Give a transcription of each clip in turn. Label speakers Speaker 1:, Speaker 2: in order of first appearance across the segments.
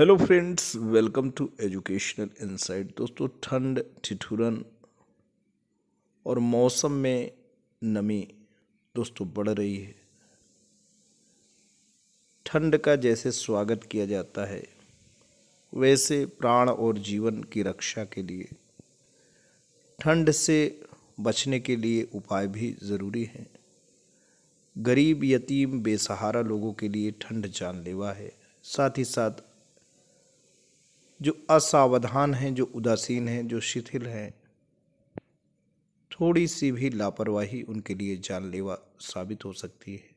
Speaker 1: hello friends welcome to educational insight दोस्तों ठंड ठिठुरन और मौसम में नमी दोस्तों बढ़ रही है ठंड का जैसे स्वागत किया जाता है वैसे प्राण और जीवन की रक्षा के लिए ठंड से बचने के लिए उपाय भी ज़रूरी हैं गरीब यतीम बेसहारा लोगों के लिए ठंड जानलेवा है साथ ही साथ जो असावधान हैं जो उदासीन हैं जो शिथिल हैं थोड़ी सी भी लापरवाही उनके लिए जानलेवा साबित हो सकती है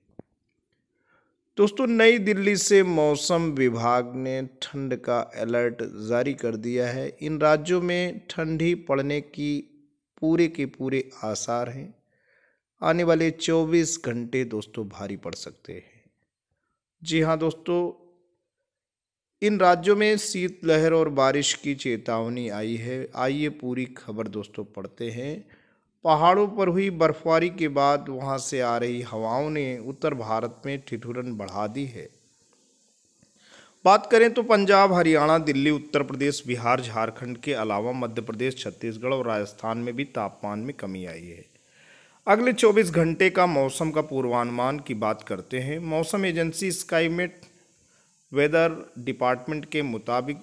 Speaker 1: दोस्तों नई दिल्ली से मौसम विभाग ने ठंड का अलर्ट जारी कर दिया है इन राज्यों में ठंडी पड़ने की पूरे के पूरे आसार हैं आने वाले 24 घंटे दोस्तों भारी पड़ सकते हैं जी हाँ दोस्तों इन राज्यों में शीतलहर और बारिश की चेतावनी आई है आइए पूरी खबर दोस्तों पढ़ते हैं पहाड़ों पर हुई बर्फबारी के बाद वहां से आ रही हवाओं ने उत्तर भारत में ठिठुरन बढ़ा दी है बात करें तो पंजाब हरियाणा दिल्ली उत्तर प्रदेश बिहार झारखंड के अलावा मध्य प्रदेश छत्तीसगढ़ और राजस्थान में भी तापमान में कमी आई है अगले 24 घंटे का मौसम का पूर्वानुमान की बात करते हैं मौसम एजेंसी स्काईमेट वेदर डिपार्टमेंट के मुताबिक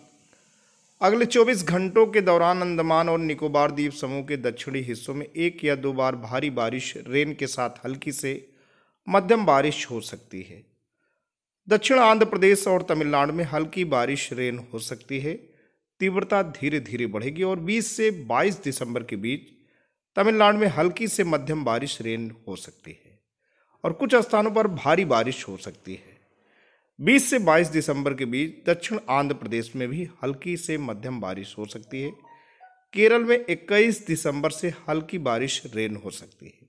Speaker 1: अगले 24 घंटों के दौरान अंडमान और निकोबार द्वीप समूह के दक्षिणी हिस्सों में एक या दो बार भारी बारिश रेन के साथ हल्की से मध्यम बारिश हो सकती है दक्षिण आंध्र प्रदेश और तमिलनाडु में हल्की बारिश रेन हो सकती है तीव्रता धीरे धीरे बढ़ेगी और 20 से 22 दिसंबर के बीच तमिलनाडु में हल्की से मध्यम बारिश रेन हो सकती है और कुछ स्थानों पर भारी बारिश हो सकती है 20 से 22 दिसंबर के बीच दक्षिण आंध्र प्रदेश में भी हल्की से मध्यम बारिश हो सकती है केरल में 21 दिसंबर से हल्की बारिश रेन हो सकती है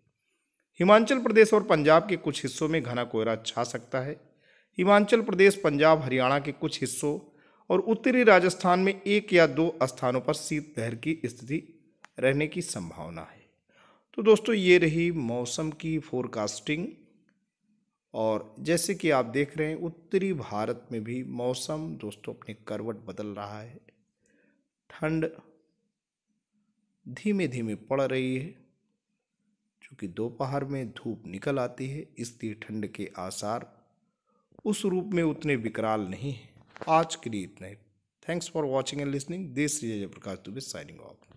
Speaker 1: हिमाचल प्रदेश और पंजाब के कुछ हिस्सों में घना कोहरा छा सकता है हिमाचल प्रदेश पंजाब हरियाणा के कुछ हिस्सों और उत्तरी राजस्थान में एक या दो स्थानों पर शीतलहर की स्थिति रहने की संभावना है तो दोस्तों ये रही मौसम की फोरकास्टिंग और जैसे कि आप देख रहे हैं उत्तरी भारत में भी मौसम दोस्तों अपनी करवट बदल रहा है ठंड धीमे धीमे पड़ रही है चूँकि दोपहर में धूप निकल आती है इसलिए ठंड के आसार उस रूप में उतने विकराल नहीं हैं आज के लिए इतना ही thanks for watching and listening this Jay Prakash Dubey signing off